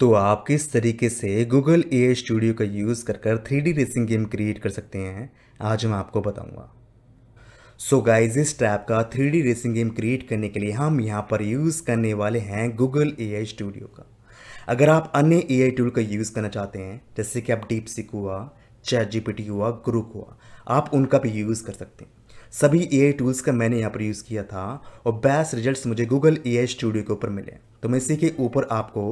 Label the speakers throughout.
Speaker 1: तो आप किस तरीके से गूगल ए स्टूडियो का यूज़ कर कर थ्री रेसिंग गेम क्रिएट कर सकते हैं आज मैं आपको बताऊंगा सो गाइज इस ट्रैप का three D racing game create करने के लिए हम यहाँ पर यूज़ करने वाले हैं गूगल ए स्टूडियो का अगर आप अन्य ए टूल का यूज़ करना चाहते हैं जैसे कि आप डीप सिक हुआ चैट जी हुआ ग्रुप हुआ आप उनका भी यूज़ कर सकते हैं सभी ए टूल्स का मैंने यहाँ पर यूज़ किया था और बेस्ट रिजल्ट्स मुझे गूगल ए स्टूडियो के ऊपर मिले तो मैं इसी के ऊपर आपको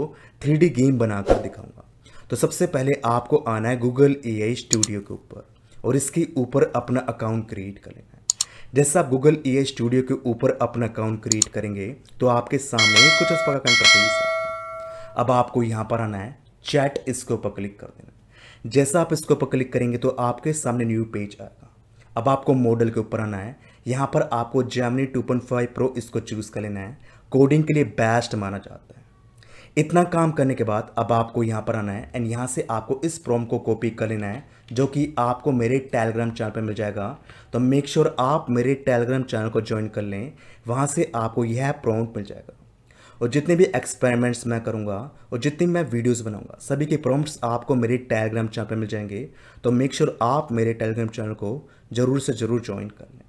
Speaker 1: थ्री गेम बनाकर दिखाऊंगा तो सबसे पहले आपको आना है गूगल ए स्टूडियो के ऊपर और इसके ऊपर अपना अकाउंट क्रिएट कर लेना है जैसे आप गूगल ए स्टूडियो के ऊपर अपना अकाउंट क्रिएट करेंगे तो आपके सामने कुछ उस पर अब आपको यहाँ पर आना है चैट इसके ऊपर क्लिक कर देना जैसा आप इसके ऊपर क्लिक करेंगे तो आपके सामने न्यू पेज आएगा अब आपको मॉडल के ऊपर आना है यहाँ पर आपको जैमनी 2.5 प्रो इसको चूज़ कर लेना है कोडिंग के लिए बेस्ट माना जाता है इतना काम करने के बाद अब आपको यहाँ पर आना है एंड यहाँ से आपको इस प्रोम को कॉपी कर लेना है जो कि आपको मेरे टेलीग्राम चैनल पर मिल जाएगा तो मेक श्योर sure आप मेरे टेलीग्राम चैनल को ज्वाइन कर लें वहाँ से आपको यह प्रोम मिल जाएगा और जितने भी एक्सपेरिमेंट्स मैं करूँगा और जितनी मैं वीडियोस बनाऊँगा सभी के प्रॉम्प्ट्स आपको मेरे टेलीग्राम चैनल पर मिल जाएंगे तो मेक श्योर sure आप मेरे टेलीग्राम चैनल को ज़रूर से ज़रूर ज्वाइन कर लें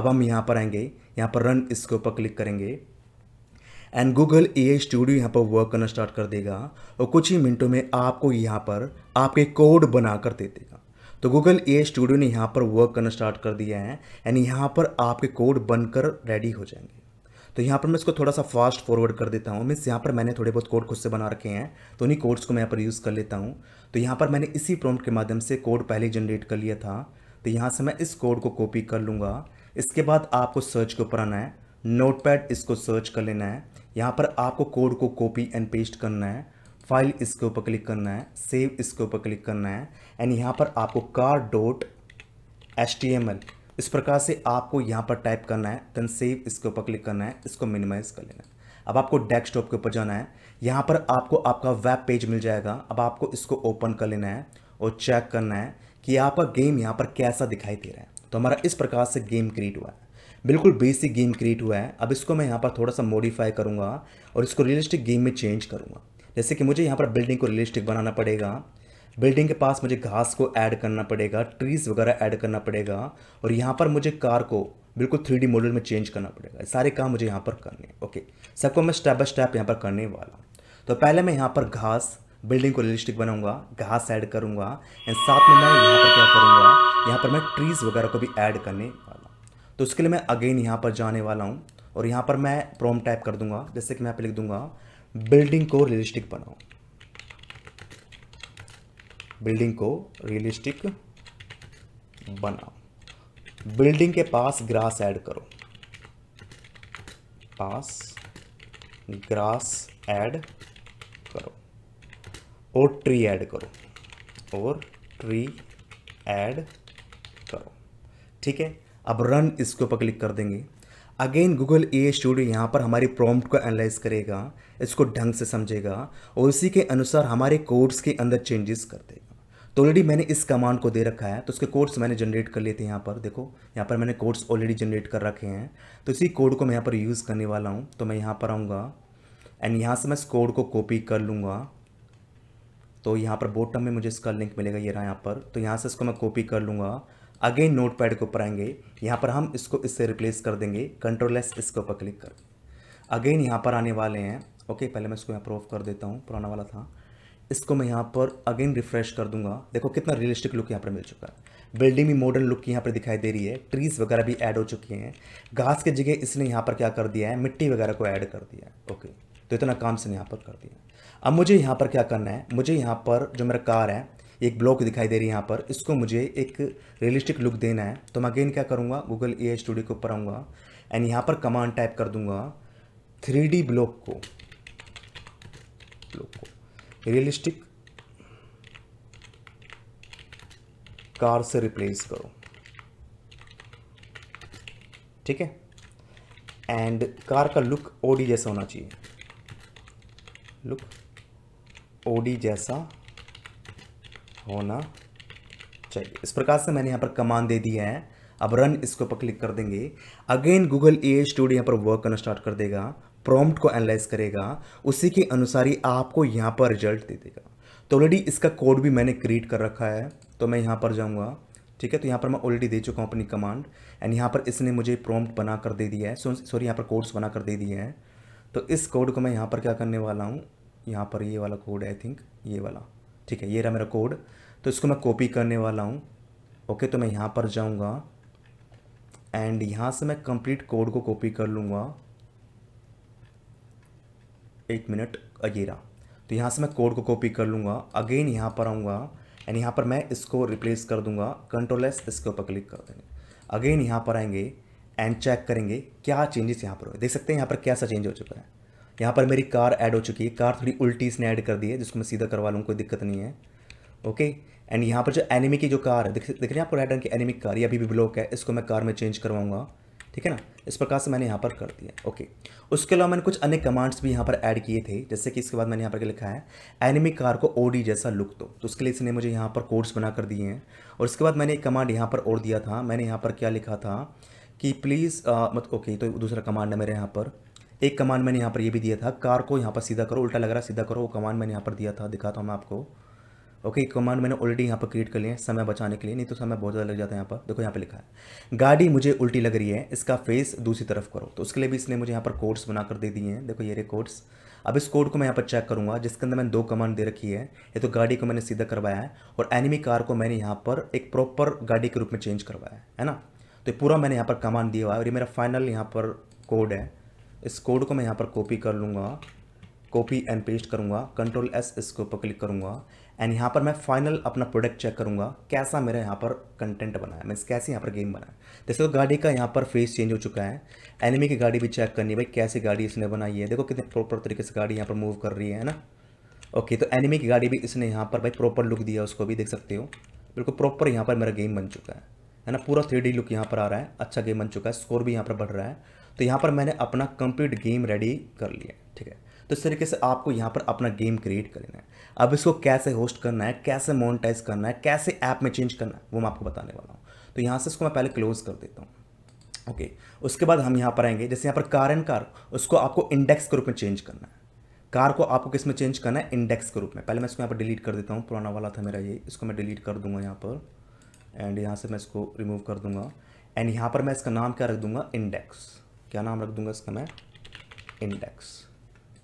Speaker 1: अब हम यहाँ पर आएंगे यहाँ पर रन इसके ऊपर क्लिक करेंगे एंड गूगल ए स्टूडियो यहाँ पर वर्क करना स्टार्ट कर देगा और कुछ ही मिनटों में आपको यहाँ पर आपके कोड बना कर दे देगा तो गूगल ए स्टूडियो ने यहाँ पर वर्क करना स्टार्ट कर दिया है एंड यहाँ पर आपके कोड बनकर रेडी हो जाएंगे तो यहाँ पर मैं इसको थोड़ा सा फास्ट फॉरवर्ड कर देता हूँ मीन्स यहाँ पर मैंने थोड़े बहुत कोड खुद से बना रखे हैं तो उन्हीं कोड्स को मैं यहाँ पर यूज़ कर लेता हूँ तो यहाँ पर मैंने इसी प्रोम्प्ट के माध्यम से कोड पहले जनरेट कर लिया था तो यहाँ से मैं इस कोड को कॉपी कर लूँगा इसके बाद आपको सर्च के ऊपर आना है नोटपैड इसको सर्च कर लेना है यहाँ पर आपको कोड को कॉपी एंड पेस्ट करना है फाइल इसके ऊपर क्लिक करना है सेव इसके ऊपर क्लिक करना है एंड यहाँ पर आपको car dot H T M L इस प्रकार से आपको यहाँ पर टाइप करना है देन सेव इसके ऊपर क्लिक करना है इसको मिनिमाइज़ कर लेना है अब आपको डेस्कटॉप के ऊपर जाना है यहाँ पर आपको आपका वेब पेज मिल जाएगा अब आपको इसको ओपन कर लेना है और चेक करना है कि आपका गेम यहाँ पर कैसा दिखाई दे रहा है तो हमारा इस प्रकार से गेम क्रिएट हुआ है बिल्कुल बेसिक गेम क्रिएट हुआ है अब इसको मैं यहाँ पर थोड़ा सा मॉडिफाई करूँगा और इसको रियलिस्टिक गेम में चेंज करूँगा जैसे कि मुझे यहाँ पर बिल्डिंग को रियलिस्टिक बनाना पड़ेगा बिल्डिंग के पास मुझे घास को ऐड करना पड़ेगा ट्रीज़ वगैरह ऐड करना पड़ेगा और यहाँ पर मुझे कार को बिल्कुल थ्री मॉडल में चेंज करना पड़ेगा सारे काम मुझे यहाँ पर करने हैं ओके सबको मैं स्टेप बाई स्टेप यहाँ पर करने वाला हूँ तो पहले मैं यहाँ पर घास बिल्डिंग को रियलिस्टिक बनाऊंगा घास ऐड करूंगा एंड साथ में मैं यहाँ पर क्या करूँगा यहाँ पर मैं ट्रीज़ वगैरह को भी ऐड करने वाला हूँ तो उसके लिए मैं अगेन यहाँ पर जाने वाला हूँ और यहाँ पर मैं प्रोम टाइप कर दूंगा जैसे कि मैं यहाँ पर लिख दूंगा बिल्डिंग को रियलिस्टिक बनाऊँ बिल्डिंग को रियलिस्टिक बनाओ बिल्डिंग के पास ग्रास ऐड करो पास ग्रास ऐड करो और ट्री ऐड करो और ट्री ऐड करो ठीक है अब रन इसके ऊपर क्लिक कर देंगे अगेन गूगल ए स्टूडियो यहाँ पर हमारी प्रॉम्प्ट को एनालाइज करेगा इसको ढंग से समझेगा और इसी के अनुसार हमारे कोड्स के अंदर चेंजेस कर देगा तो ऑलरेडी मैंने इस कमांड को दे रखा है तो उसके कोड्स मैंने जनरेट कर लिए थे यहाँ पर देखो यहाँ पर मैंने कोड्स ऑलरेडी जनरेट कर रखे हैं तो इसी कोड को मैं यहाँ पर यूज़ करने वाला हूँ तो मैं यहाँ पर आऊँगा एंड यहाँ से मैं इस कोड को कॉपी कर लूँगा तो यहाँ पर बॉटम में मुझे इसका लिंक मिलेगा ये रहा यहाँ पर तो यहाँ से इसको मैं कॉपी कर लूँगा अगेन नोट पैड के ऊपर आएंगे यहाँ पर हम इसको इससे रिप्लेस कर देंगे कंट्रोल एस इसके ऊपर क्लिक कर अगेन यहाँ पर आने वाले हैं ओके पहले मैं इसको यहाँ पर ऑफ कर देता हूँ पुराना वाला था इसको मैं यहाँ पर अगेन रिफ्रेश कर दूंगा देखो कितना रियलिस्टिक लुक यहाँ पर मिल चुका है बिल्डिंग भी मॉडर्न लुक यहाँ पर दिखाई दे रही है ट्रीज वगैरह भी ऐड हो चुकी हैं घास की जगह इसने यहाँ पर क्या कर दिया है मिट्टी वगैरह को ऐड कर दिया है ओके तो इतना काम से यहाँ पर कर दिया अब मुझे यहाँ पर क्या करना है मुझे यहाँ पर जो मेरा कार है एक ब्लॉक दिखाई दे रही है यहाँ पर इसको मुझे एक रियलिस्टिक लुक देना है तो मैं अगेन क्या करूँगा गूगल ए स्टूडियो के ऊपर आऊँगा एंड यहाँ पर कमांड टाइप कर दूँगा थ्री ब्लॉक को ब्लॉक को रियलिस्टिक कार से रिप्लेस करो ठीक है एंड कार का लुक ओडी जैसा होना चाहिए लुक ओडी जैसा होना चाहिए इस प्रकार से मैंने यहां पर कमान दे दिया है अब रन इसके ऊपर क्लिक कर देंगे अगेन गूगल ए स्टूडियो यहाँ पर वर्क करना स्टार्ट कर देगा प्रॉम्प्ट को एनालाइज करेगा उसी के अनुसार ही आपको यहाँ पर रिजल्ट दे देगा तो ऑलरेडी इसका कोड भी मैंने क्रिएट कर रखा है तो मैं यहाँ पर जाऊँगा ठीक है तो यहाँ पर मैं ऑलरेडी दे चुका हूँ अपनी कमांड एंड यहाँ पर इसने मुझे प्रॉम्प्ट बना कर दे दिया है सॉरी यहाँ पर कोड्स बना कर दे दिए हैं तो इस कोड को मैं यहाँ पर क्या करने वाला हूँ यहाँ पर ये वाला कोड आई थिंक ये वाला ठीक है ये रहा मेरा कोड तो इसको मैं कॉपी करने वाला हूँ ओके तो मैं यहाँ पर जाऊँगा एंड यहाँ से मैं कंप्लीट कोड को कॉपी कर लूँगा एक मिनट अगेरा तो यहाँ से मैं कोड को कॉपी कर लूँगा अगेन यहाँ पर आऊँगा एंड यहाँ पर मैं इसको रिप्लेस कर दूँगा कंट्रोल एस इसके ऊपर क्लिक कर देंगे अगेन यहाँ पर आएंगे एंड चेक करेंगे क्या चेंजेस यहाँ पर हुए देख सकते हैं यहाँ पर कैसा चेंज हो चुका है यहाँ पर मेरी कार ऐड हो चुकी है कार थोड़ी उल्टी इसने ऐड कर दी है जिसको मैं सीधा करवा लूँ कोई दिक्कत नहीं है ओके एंड यहाँ पर जो एनिमी की जो कार है देख देख रहे हैं आपको रेड रंग की एनिमी कार ये अभी भी ब्लॉक है इसको मैं कार में चेंज करवाऊँगा ठीक है ना इस प्रकार से मैंने यहाँ पर कर दिया ओके उसके अलावा मैंने कुछ अन्य कमांड्स भी यहाँ पर ऐड किए थे जैसे कि इसके बाद मैंने यहाँ पर लिखा है एनिमी कार को ओडी जैसा लुक दो तो उसके लिए इसने मुझे यहाँ पर कोड्स बना कर दिए हैं और उसके बाद मैंने एक कमांड यहाँ पर और दिया था मैंने यहाँ पर क्या लिखा था कि प्लीज़ मत ओके तो दूसरा कमांड है मेरे यहाँ पर एक कमांड मैंने यहाँ पर ये भी दिया था कार को यहाँ पर सीधा करो उल्टा लग रहा सीधा करो वो कमांड मैंने यहाँ पर दिया था दिखाता हूँ मैं आपको ओके okay, कमांड मैंने ऑलरेडी यहाँ पर क्रिएट कर लिए समय बचाने के लिए नहीं तो समय बहुत ज़्यादा लग जाता है यहाँ पर देखो यहाँ पे लिखा है गाड़ी मुझे उल्टी लग रही है इसका फेस दूसरी तरफ करो तो उसके लिए भी इसने मुझे यहाँ पर कोड्स बनाकर दे दिए हैं देखो ये रे कोड्स अब इस कोड को मैं यहाँ पर चेक करूँगा जिसके अंदर मैंने दो कमांड दे रखी है ये तो गाड़ी को मैंने सीधा करवाया है और एनिमी कार को मैंने यहाँ पर एक प्रॉपर गाड़ी के रूप में चेंज करवाया है है ना तो पूरा मैंने यहाँ पर कमांड दिया हुआ है और ये मेरा फाइनल यहाँ पर कोड है इस कोड को मैं यहाँ पर कॉपी कर लूँगा कॉपी एंड पेस्ट करूँगा कंट्रोल एस इसके ऊपर क्लिक करूँगा एंड यहाँ पर मैं फाइनल अपना प्रोडक्ट चेक करूँगा कैसा मेरा यहाँ पर कंटेंट बना है मीन्स कैसे यहाँ पर गेम बना है जैसे तो गाड़ी का यहाँ पर फेस चेंज हो चुका है एनिमी की गाड़ी भी चेक करनी है भाई कैसी गाड़ी इसने बनाई है देखो कितने प्रॉपर तरीके से गाड़ी यहाँ पर मूव कर रही है ना ओके तो एनिमी की गाड़ी भी इसने यहाँ पर भाई प्रॉपर लुक दिया उसको भी देख सकते हो बिल्कुल प्रॉपर यहाँ पर मेरा गेम बन चुका है है ना पूरा थ्री लुक यहाँ पर आ रहा है अच्छा गेम बन चुका है स्कोर भी यहाँ पर बढ़ रहा है तो यहाँ पर मैंने अपना कंप्लीट गेम रेडी कर लिया ठीक है तो इस तरीके से आपको यहाँ पर अपना गेम क्रिएट करना है अब इसको कैसे होस्ट करना है कैसे मोनिटाइज करना है कैसे ऐप में चेंज करना है वो मैं आपको बताने वाला हूँ तो यहाँ से इसको मैं पहले क्लोज कर देता हूँ ओके उसके बाद हम यहाँ पर आएंगे जैसे यहाँ पर कार एंड कार उसको आपको इंडेक्स के रूप में चेंज करना है कार को आपको किस में चेंज करना है इंडेक्स के रूप में पहले मैं इसको यहाँ पर डिलीट कर देता हूँ पुराना वाला था मेरा ये इसको मैं डिलीट कर दूंगा यहाँ पर एंड यहाँ से मैं इसको रिमूव कर दूंगा एंड यहाँ पर मैं इसका नाम क्या रख दूंगा इंडेक्स क्या नाम रख दूंगा इसका मैं इंडेक्स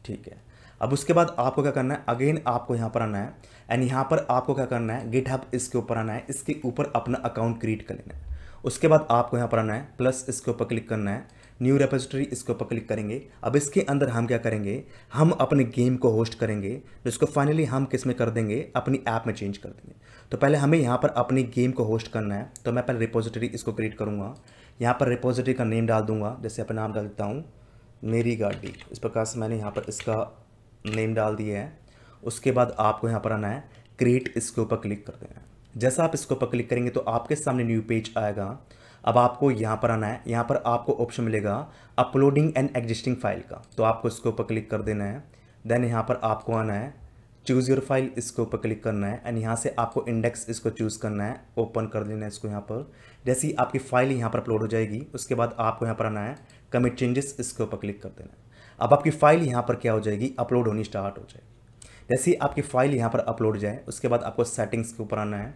Speaker 1: ठीक है अब उसके बाद आपको क्या करना है अगेन आपको यहाँ पर आना है एंड यहाँ पर आपको क्या करना है गिट हब इसके ऊपर आना है इसके ऊपर अपना अकाउंट क्रिएट कर लेना है उसके बाद आपको यहाँ पर आना है प्लस इसके ऊपर क्लिक करना है न्यू रेपोजिटरी इसके ऊपर क्लिक करेंगे अब इसके अंदर हम क्या करेंगे हम अपने गेम को होस्ट करेंगे जिसको फाइनली हम किस में कर देंगे अपनी ऐप में चेंज कर देंगे तो पहले हमें यहाँ पर अपनी गेम को होस्ट करना है तो मैं पहले रिपोजिटरी इसको क्रिएट करूँगा यहाँ पर रिपोजिटरी का नेम डाल दूंगा जैसे अपना नाम डाल देता हूँ मेरी गाड़ी इस प्रकार से मैंने यहाँ पर इसका नेम डाल दिया है उसके बाद आपको यहाँ पर आना है क्रिएट इसके ऊपर क्लिक कर देना है जैसा आप इसके ऊपर क्लिक करेंगे तो आपके सामने न्यू पेज आएगा अब आपको यहाँ पर आना है यहाँ पर आपको ऑप्शन मिलेगा अपलोडिंग एंड एग्जिस्टिंग फाइल का तो आपको इसके ऊपर क्लिक कर देना है देन यहाँ पर आपको आना है चूज़ योर फाइल इसके ऊपर क्लिक करना है एंड यहाँ से आपको इंडेक्स इसको चूज़ करना है ओपन कर देना है इसको यहाँ पर जैसे ही आपकी फाइल यहाँ पर अपलोड हो जाएगी उसके बाद आपको यहाँ पर आना है कमिट चेंजेस इसके ऊपर क्लिक कर देना अब आपकी फाइल यहाँ पर क्या हो जाएगी अपलोड होनी स्टार्ट हो जाएगी जैसे ही आपकी फाइल यहाँ पर अपलोड जाए उसके बाद आपको सेटिंग्स के ऊपर आना है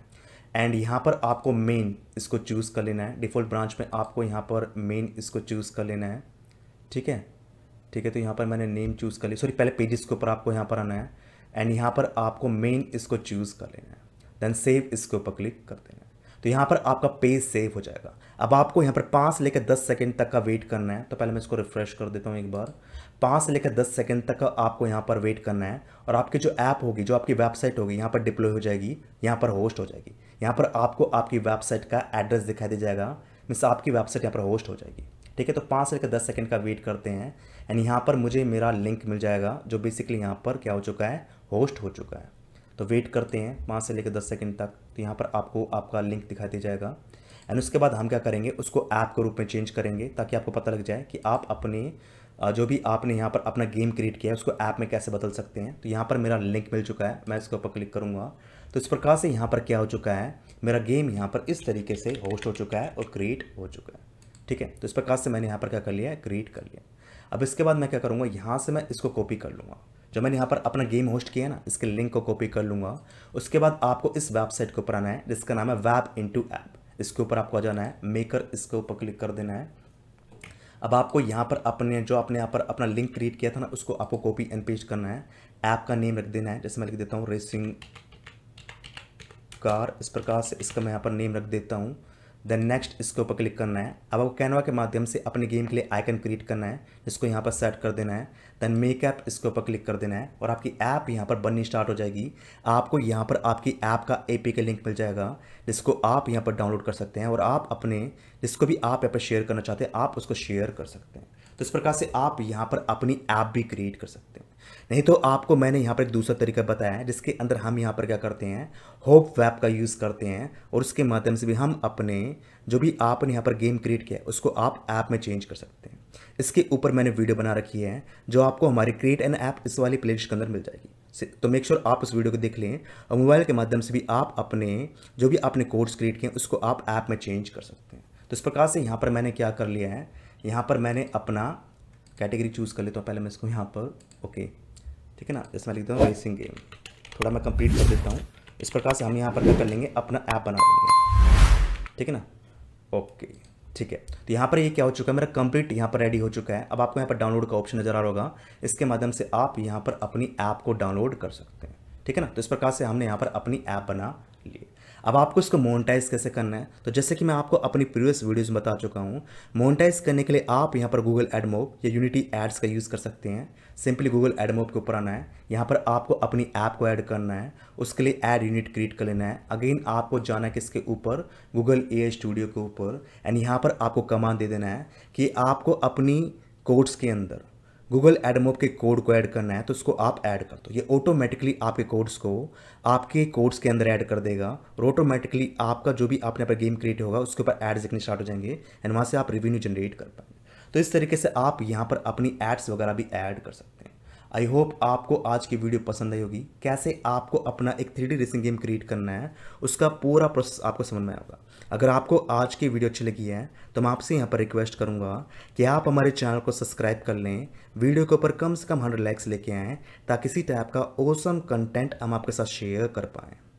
Speaker 1: एंड यहाँ पर आपको मेन इसको चूज़ कर लेना है डिफ़ॉल्ट ब्रांच में आपको यहाँ पर मेन इसको चूज़ कर लेना है ठीक है ठीक है तो यहाँ पर मैंने नेम चूज़ कर लिया सॉरी पहले पेजेस के ऊपर आपको यहाँ पर आना है एंड यहाँ पर आपको मेन इसको चूज़ कर लेना है देन सेव इसके ऊपर क्लिक कर देना है तो यहाँ पर आपका पेज सेव हो जाएगा अब आपको यहाँ पर पाँच से लेकर दस सेकेंड तक का वेट करना है तो पहले मैं इसको रिफ्रेश कर देता हूँ एक बार पाँच से लेकर दस सेकेंड तक आपको यहाँ पर वेट करना है और आपकी जो ऐप होगी जो आपकी वेबसाइट होगी यहाँ पर डिप्लॉय हो जाएगी यहाँ पर होस्ट हो जाएगी यहाँ पर आपको आपकी वेबसाइट का एड्रेस दिखाई दिया जाएगा मीन्स आपकी वेबसाइट यहाँ पर होस्ट हो जाएगी ठीक है तो पाँच से लेकर दस सेकेंड का वेट करते हैं एंड यहाँ पर मुझे मेरा लिंक मिल जाएगा जो बेसिकली यहाँ पर क्या हो चुका है होस्ट हो चुका है तो वेट करते हैं पाँच से लेकर दस सेकेंड तक तो यहाँ पर आपको आपका लिंक दिखाई दिया जाएगा एंड उसके बाद हम क्या करेंगे उसको ऐप के रूप में चेंज करेंगे ताकि आपको पता लग जाए कि आप अपने जो भी आपने यहाँ पर अपना गेम क्रिएट किया है उसको ऐप में कैसे बदल सकते हैं तो यहाँ पर मेरा लिंक मिल चुका है मैं इसके ऊपर क्लिक करूँगा तो इस प्रकार से यहाँ पर क्या हो चुका है मेरा गेम यहाँ पर इस तरीके से होस्ट हो चुका है और क्रिएट हो चुका है ठीक है तो इस प्रकार से मैंने यहाँ पर क्या कर लिया है क्रिएट कर लिया अब इसके बाद मैं क्या करूँगा यहाँ से मैं इसको कॉपी कर लूँगा जो मैंने यहाँ पर अपना गेम होस्ट किया है ना इसके लिंक को कॉपी कर लूँगा उसके बाद आपको इस वेबसाइट के ऊपर आना है जिसका नाम है वैब इंटू ऐप इसके ऊपर आपको आ जाना है मेकर इसके ऊपर क्लिक कर देना है अब आपको यहाँ पर अपने जो आपने यहाँ पर अपना लिंक क्रिएट किया था ना उसको आपको कॉपी एंड पेस्ट करना है ऐप का नेम रख देना है जैसे मैं लिख देता हूँ रेसिंग कार इस प्रकार से इसका मैं यहाँ पर नेम रख देता हूँ देन नेक्स्ट इसके ऊपर क्लिक करना है अब आपको कैनवा के माध्यम से अपने गेम के लिए आइकन क्रिएट करना है जिसको यहाँ पर सेट कर देना है देन मेक ऐप इसके ऊपर क्लिक कर देना है और आपकी ऐप यहाँ पर बननी स्टार्ट हो जाएगी आपको यहाँ पर आपकी ऐप का ए के लिंक मिल जाएगा जिसको आप यहाँ पर डाउनलोड कर सकते हैं और आप अपने जिसको भी आप यहाँ पर शेयर करना चाहते हैं आप उसको शेयर कर सकते हैं तो इस प्रकार से आप यहाँ पर अपनी ऐप भी क्रिएट कर सकते हैं नहीं तो आपको मैंने यहाँ पर एक दूसरा तरीका बताया है जिसके अंदर हम यहाँ पर क्या करते हैं होप वैप का यूज़ करते हैं और उसके माध्यम से भी हम अपने जो भी आपने यहाँ पर गेम क्रिएट किया है उसको आप ऐप में चेंज कर सकते हैं इसके ऊपर मैंने वीडियो बना रखी है जो आपको हमारी क्रिएट एन ऐप इस वाली प्ले के अंदर मिल जाएगी तो मेक श्योर sure आप उस वीडियो को देख लें और मोबाइल के माध्यम से भी आप अपने जो भी आपने कोर्स क्रिएट किए उसको आप ऐप में चेंज कर सकते हैं तो इस प्रकार से यहाँ पर मैंने क्या कर लिया है यहाँ पर मैंने अपना कैटेगरी चूज़ कर लेता हूँ पहले मैं इसको यहाँ पर ओके ठीक है ना इसमें लिखता हूँ रेसिंग गेम थोड़ा मैं कंप्लीट कर देता हूँ इस प्रकार से हम यहाँ पर क्या कर लेंगे अपना ऐप बना लेंगे ठीक है ना ओके ठीक है तो यहाँ पर ये यह क्या हो चुका है मेरा कंप्लीट यहाँ पर रेडी हो चुका है अब आपको यहाँ पर डाउनलोड का ऑप्शन नजर आ रहा होगा इसके माध्यम से आप यहाँ पर अपनी ऐप को डाउनलोड कर सकते हैं ठीक है ना तो इस प्रकार से हमने यहाँ पर अपनी ऐप बना अब आपको इसको मोनेटाइज कैसे करना है तो जैसे कि मैं आपको अपनी प्रीवियस वीडियोज़ में बता चुका हूँ मोनेटाइज करने के लिए आप यहाँ पर गूगल एडमोप या यूनिटी एड्स का यूज़ कर सकते हैं सिंपली गूगल एडमोप के ऊपर आना है यहाँ पर आपको अपनी ऐप को ऐड करना है उसके लिए ऐड यूनिट क्रिएट कर लेना है अगेन आपको जाना है किसके ऊपर गूगल ए स्टूडियो के ऊपर एंड यहाँ पर आपको कमांड दे देना है कि आपको अपनी कोड्स के अंदर गूगल एडमोब के कोड को ऐड करना है तो उसको आप ऐड कर दो ये ऑटोमेटिकली आपके कोड्स को आपके कोड्स के अंदर ऐड कर देगा और ऑटोमेटिकली आपका जो भी आपने पर गेम क्रिएट होगा उसके ऊपर एड्स दिखने स्टार्ट हो जाएंगे एंड वहाँ से आप रिवेन्यू जनरेट कर पाएंगे तो इस तरीके से आप यहाँ पर अपनी एड्स वगैरह भी ऐड कर सकते हैं आई होप आपको आज की वीडियो पसंद आई होगी कैसे आपको अपना एक three D racing game create करना है उसका पूरा प्रोसेस आपको समझ में आएगा अगर आपको आज की वीडियो अच्छी लगी है तो मैं आपसे यहाँ पर रिक्वेस्ट करूँगा कि आप हमारे चैनल को सब्सक्राइब कर लें वीडियो के ऊपर कम से कम हंड्रेड लाइक्स लेके आएँ ताकि इसी टाइप का ओसम कंटेंट हम आपके साथ शेयर कर पाएँ